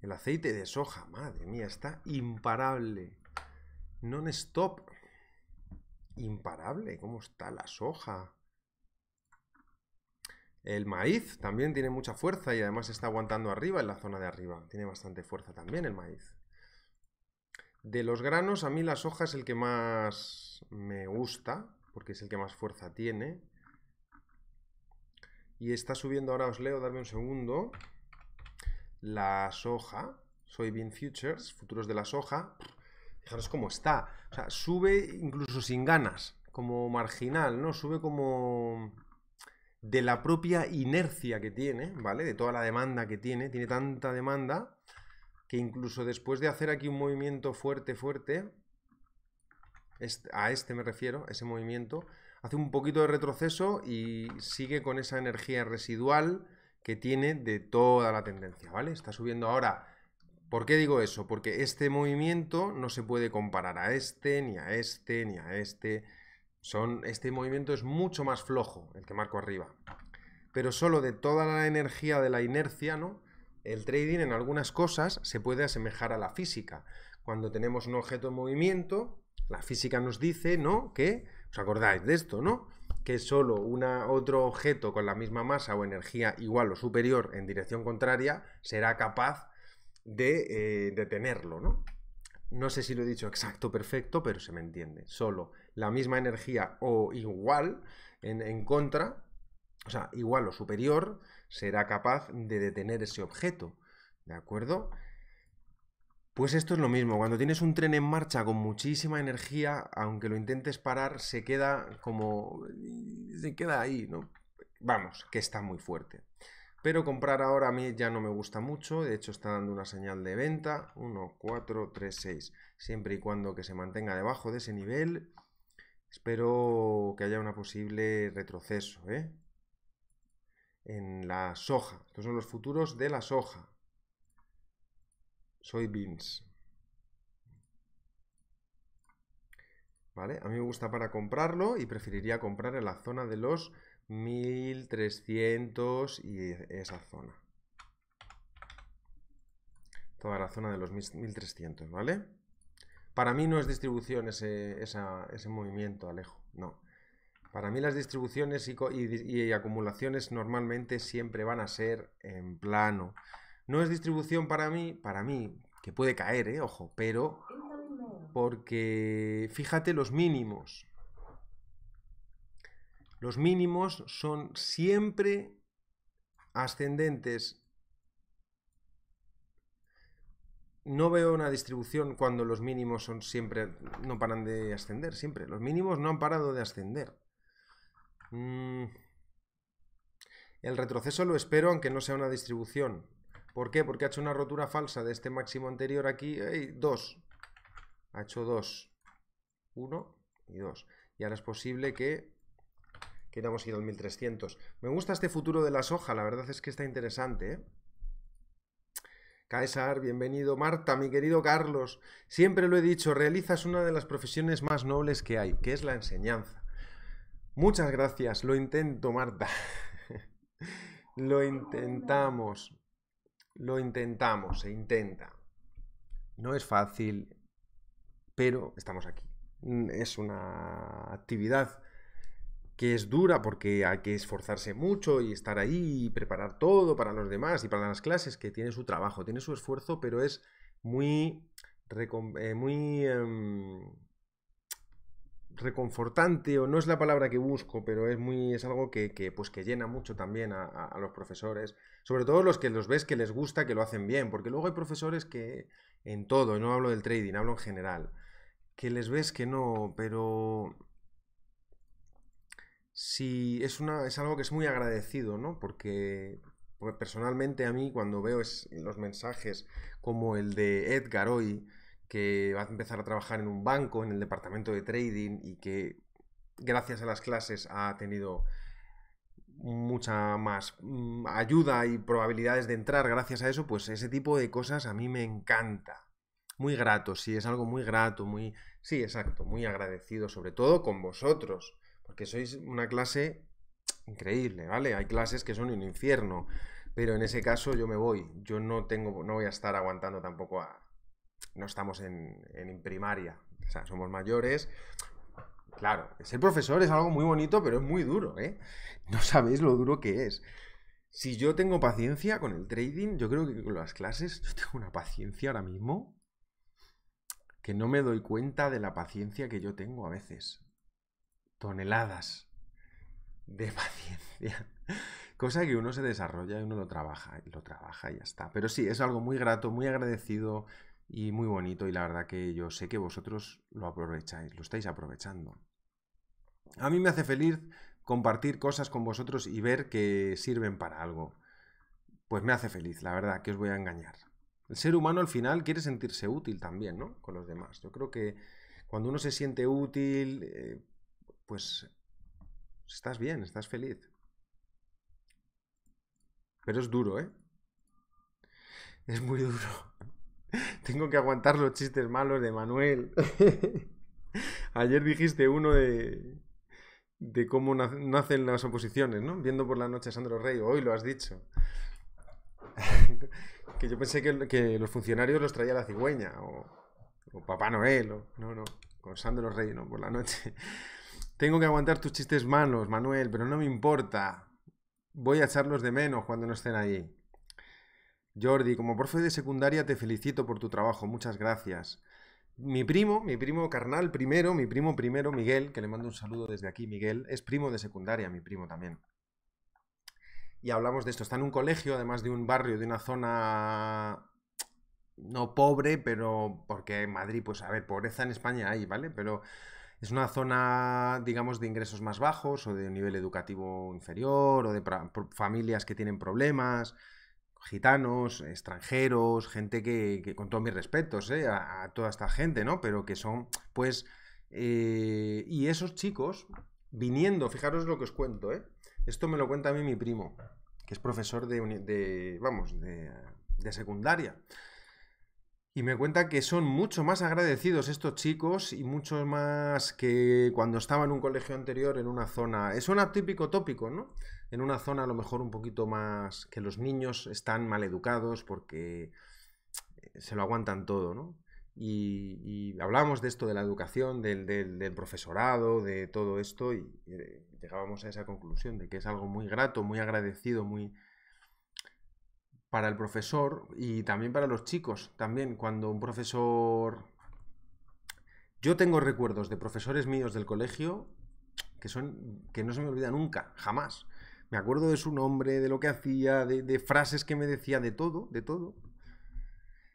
El aceite de soja, madre mía, está imparable. Non-stop. Imparable, ¿cómo está la soja? El maíz también tiene mucha fuerza y además está aguantando arriba en la zona de arriba. Tiene bastante fuerza también el maíz. De los granos, a mí la soja es el que más me gusta, porque es el que más fuerza tiene. Y está subiendo, ahora os leo, darme un segundo. La soja, soy Bean futures, futuros de la soja, Fijaros cómo está. O sea, sube incluso sin ganas, como marginal, ¿no? Sube como de la propia inercia que tiene, ¿vale? De toda la demanda que tiene, tiene tanta demanda que incluso después de hacer aquí un movimiento fuerte, fuerte, a este me refiero, ese movimiento, hace un poquito de retroceso y sigue con esa energía residual que tiene de toda la tendencia, ¿vale? Está subiendo ahora ¿Por qué digo eso? Porque este movimiento no se puede comparar a este, ni a este, ni a este. Son, este movimiento es mucho más flojo, el que marco arriba. Pero solo de toda la energía de la inercia, ¿no? El trading en algunas cosas se puede asemejar a la física. Cuando tenemos un objeto en movimiento, la física nos dice, ¿no? Que, ¿os acordáis de esto, no? Que solo una, otro objeto con la misma masa o energía igual o superior en dirección contraria será capaz de eh, detenerlo, ¿no? No sé si lo he dicho exacto, perfecto, pero se me entiende. Solo la misma energía o igual en, en contra, o sea, igual o superior, será capaz de detener ese objeto, ¿de acuerdo? Pues esto es lo mismo, cuando tienes un tren en marcha con muchísima energía, aunque lo intentes parar, se queda como... se queda ahí, ¿no? Vamos, que está muy fuerte. Pero comprar ahora a mí ya no me gusta mucho, de hecho está dando una señal de venta, 1, 4, 3, 6, siempre y cuando que se mantenga debajo de ese nivel. Espero que haya un posible retroceso ¿eh? en la soja. Estos son los futuros de la soja. Soy beans. ¿Vale? A mí me gusta para comprarlo y preferiría comprar en la zona de los 1300 y esa zona. Toda la zona de los 1300, ¿vale? Para mí no es distribución ese, movimiento, Alejo, no. Para mí las distribuciones y, acumulaciones normalmente siempre van a ser en plano. No es distribución para mí, para mí, que puede caer, ¿eh? ojo, pero porque fíjate los mínimos, los mínimos son siempre ascendentes. No veo una distribución cuando los mínimos son siempre no paran de ascender, siempre. Los mínimos no han parado de ascender. Mm. El retroceso lo espero aunque no sea una distribución. ¿Por qué? Porque ha hecho una rotura falsa de este máximo anterior aquí. Hey, dos. Ha hecho dos. Uno y dos. Y ahora es posible que que ir ido al 1300. Me gusta este futuro de la soja, la verdad es que está interesante. ¿eh? Caesar, bienvenido. Marta, mi querido Carlos, siempre lo he dicho, realizas una de las profesiones más nobles que hay, que es la enseñanza. Muchas gracias, lo intento, Marta. lo intentamos, lo intentamos, se intenta. No es fácil, pero estamos aquí. Es una actividad que es dura porque hay que esforzarse mucho y estar ahí y preparar todo para los demás y para las clases, que tiene su trabajo, tiene su esfuerzo, pero es muy, eh, muy em, reconfortante, o no es la palabra que busco, pero es muy. es algo que, pues que llena mucho también a, los profesores. Sobre todo los que los ves que les gusta, que lo hacen bien, porque luego hay profesores que en todo, no hablo del trading, hablo en general, que les ves que no, pero Sí, es, una, es algo que es muy agradecido, ¿no? Porque pues, personalmente a mí cuando veo los mensajes como el de Edgar hoy, que va a empezar a trabajar en un banco, en el departamento de trading y que gracias a las clases ha tenido mucha más mm, ayuda y probabilidades de entrar gracias a eso, pues ese tipo de cosas a mí me encanta. Muy grato, sí, es algo muy grato, muy... Sí, exacto, muy agradecido, sobre todo con vosotros, porque sois una clase increíble, ¿vale? Hay clases que son un infierno, pero en ese caso yo me voy, yo no tengo, no voy a estar aguantando tampoco a... No estamos en, en primaria, o sea, somos mayores. Claro, ser profesor es algo muy bonito, pero es muy duro, ¿eh? No sabéis lo duro que es. Si yo tengo paciencia con el trading, yo creo que con las clases yo tengo una paciencia ahora mismo que no me doy cuenta de la paciencia que yo tengo a veces toneladas de paciencia. Cosa que uno se desarrolla y uno lo trabaja, y lo trabaja y ya está. Pero sí, es algo muy grato, muy agradecido y muy bonito y la verdad que yo sé que vosotros lo aprovecháis, lo estáis aprovechando. A mí me hace feliz compartir cosas con vosotros y ver que sirven para algo. Pues me hace feliz, la verdad, que os voy a engañar. El ser humano al final quiere sentirse útil también, ¿no? Con los demás. Yo creo que cuando uno se siente útil, eh, pues estás bien, estás feliz. Pero es duro, ¿eh? Es muy duro. Tengo que aguantar los chistes malos de Manuel. Ayer dijiste uno de, cómo nacen las oposiciones, ¿no? Viendo por la noche a Sandro Rey, hoy lo has dicho. que yo pensé que, los funcionarios los traía la cigüeña o, Papá Noel, o, no, no, con Sandro Rey, ¿no? Por la noche. Tengo que aguantar tus chistes malos, Manuel, pero no me importa. Voy a echarlos de menos cuando no estén allí. Jordi, como profe de secundaria te felicito por tu trabajo, muchas gracias. Mi primo, mi primo carnal primero, mi primo primero, Miguel, que le mando un saludo desde aquí, Miguel, es primo de secundaria, mi primo también. Y hablamos de esto, está en un colegio, además de un barrio, de una zona no pobre, pero porque en Madrid, pues a ver, pobreza en España hay, ¿vale? Pero es una zona, digamos, de ingresos más bajos o de nivel educativo inferior o de familias que tienen problemas, gitanos, extranjeros, gente que, con todos mis respetos ¿eh? a, toda esta gente, ¿no? Pero que son, pues, eh, y esos chicos viniendo, fijaros lo que os cuento, ¿eh? Esto me lo cuenta a mí mi primo, que es profesor de, de vamos, de, de secundaria. Y me cuenta que son mucho más agradecidos estos chicos y mucho más que cuando estaba en un colegio anterior en una zona. Es eh, un atípico tópico, ¿no? En una zona a lo mejor un poquito más que los niños están mal educados porque eh, se lo aguantan todo, ¿no? Y, hablábamos de esto, de la educación, del, del, profesorado, de todo esto, y, y eh, llegábamos a esa conclusión de que es algo muy grato, muy agradecido, muy, para el profesor y también para los chicos. También cuando un profesor... Yo tengo recuerdos de profesores míos del colegio que, son, que no se me olvida nunca, jamás. Me acuerdo de su nombre, de lo que hacía, de, frases que me decía, de todo, de todo.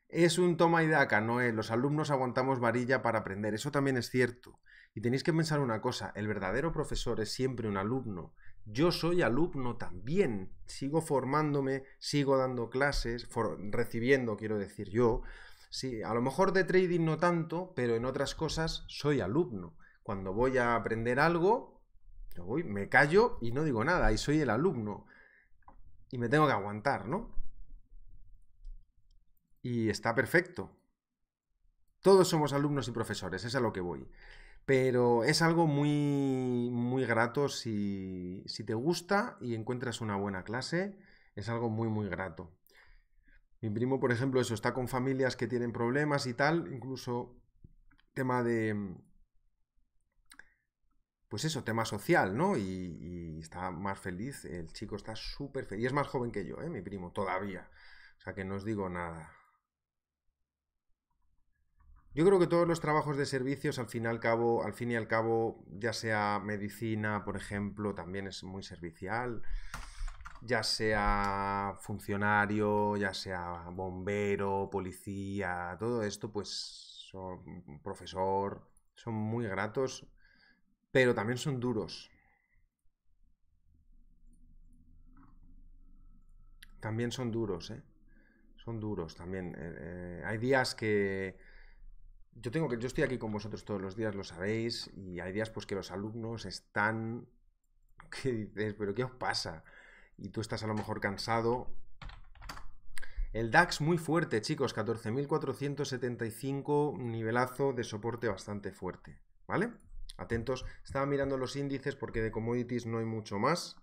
Es un toma y daca, Noé. Los alumnos aguantamos varilla para aprender. Eso también es cierto. Y tenéis que pensar una cosa, el verdadero profesor es siempre un alumno yo soy alumno también, sigo formándome, sigo dando clases, recibiendo, quiero decir yo. a lo mejor de trading no tanto, pero en otras cosas soy alumno. Cuando voy a aprender algo, me callo y no digo nada, y soy el alumno. Y me tengo que aguantar, ¿no? Y está perfecto. Todos somos alumnos y profesores, es a lo que voy. Pero es algo muy, muy grato si, si te gusta y encuentras una buena clase. Es algo muy, muy grato. Mi primo, por ejemplo, eso, está con familias que tienen problemas y tal, incluso tema de... Mm, pues eso, tema social, ¿no? Y, y está más feliz, el chico está súper feliz. Y es más joven que yo, ¿eh? Mi primo, todavía. O sea que no os digo nada. Yo creo que todos los trabajos de servicios, al fin, y al, cabo, fin y al cabo, ya sea medicina, por ejemplo, también es muy servicial, ya sea funcionario, ya sea bombero, policía, todo esto, pues profesor, son muy gratos, pero también son duros. También son duros, ¿eh? Son duros también. Eh, eh, hay días que yo tengo que, yo estoy aquí con vosotros todos los días, lo sabéis, y hay días pues que los alumnos están, ¿qué dices? ¿Pero qué os pasa? Y tú estás a lo mejor cansado. El DAX muy fuerte, chicos, 14.475, nivelazo de soporte bastante fuerte, ¿vale? Atentos, estaba mirando los índices porque de commodities no hay mucho más.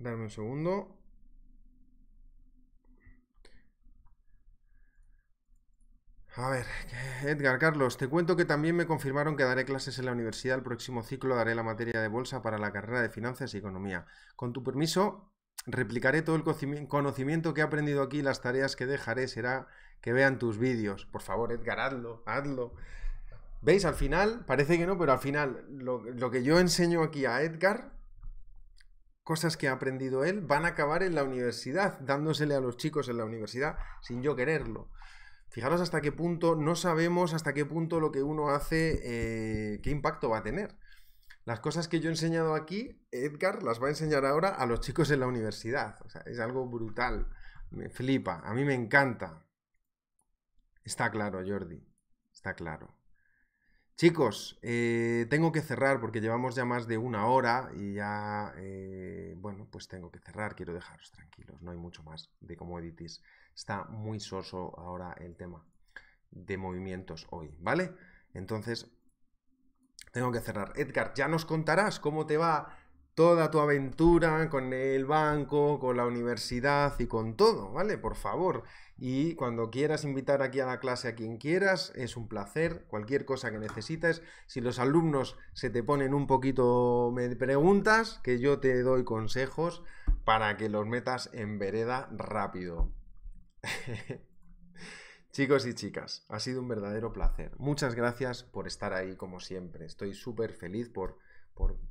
Dame un segundo. A ver, Edgar, Carlos, te cuento que también me confirmaron que daré clases en la universidad el próximo ciclo, daré la materia de bolsa para la carrera de finanzas y economía. Con tu permiso, replicaré todo el conocimiento que he aprendido aquí, las tareas que dejaré será que vean tus vídeos. Por favor, Edgar, hazlo, hazlo. ¿Veis? Al final, parece que no, pero al final, lo que yo enseño aquí a Edgar cosas que ha aprendido él van a acabar en la universidad, dándosele a los chicos en la universidad sin yo quererlo. Fijaros hasta qué punto no sabemos hasta qué punto lo que uno hace, eh, qué impacto va a tener. Las cosas que yo he enseñado aquí, Edgar las va a enseñar ahora a los chicos en la universidad. O sea, es algo brutal. Me flipa. A mí me encanta. Está claro, Jordi. Está claro. Chicos, eh, tengo que cerrar porque llevamos ya más de una hora y ya, eh, bueno, pues tengo que cerrar, quiero dejaros tranquilos, no hay mucho más de commodities. Está muy soso ahora el tema de movimientos hoy, ¿vale? Entonces, tengo que cerrar. Edgar, ya nos contarás cómo te va toda tu aventura con el banco, con la universidad y con todo, ¿vale? Por favor. Y cuando quieras invitar aquí a la clase a quien quieras, es un placer. Cualquier cosa que necesites, si los alumnos se te ponen un poquito, me preguntas, que yo te doy consejos para que los metas en vereda rápido. Chicos y chicas, ha sido un verdadero placer. Muchas gracias por estar ahí como siempre. Estoy súper feliz por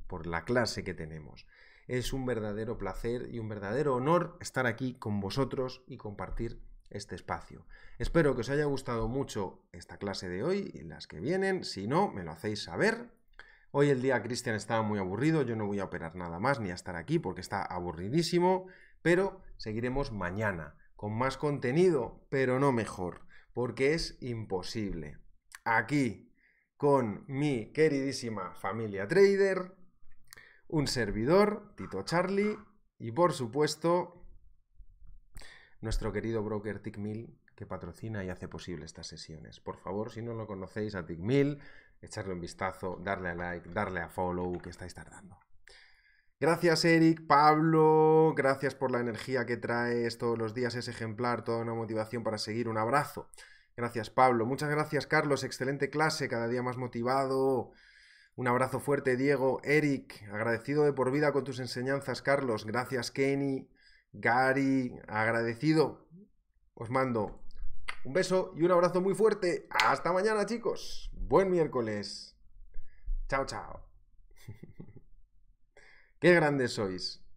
por, la clase que tenemos. Es un verdadero placer y un verdadero honor estar aquí con vosotros y compartir este espacio. Espero que os haya gustado mucho esta clase de hoy y las que vienen. Si no, me lo hacéis saber. Hoy el día Cristian estaba muy aburrido, yo no voy a operar nada más ni a estar aquí porque está aburridísimo, pero seguiremos mañana con más contenido, pero no mejor, porque es imposible. Aquí, con mi queridísima familia trader, un servidor, Tito Charlie, y por supuesto, nuestro querido broker Tickmill, que patrocina y hace posible estas sesiones. Por favor, si no lo conocéis a Tickmill, echarle un vistazo, darle a like, darle a follow, que estáis tardando. Gracias Eric, Pablo, gracias por la energía que traes todos los días, es ejemplar, toda una motivación para seguir. Un abrazo. Gracias, Pablo. Muchas gracias, Carlos. Excelente clase, cada día más motivado. Un abrazo fuerte, Diego. Eric, agradecido de por vida con tus enseñanzas, Carlos. Gracias, Kenny. Gary, agradecido. Os mando un beso y un abrazo muy fuerte. Hasta mañana, chicos. Buen miércoles. Chao, chao. Qué grandes sois.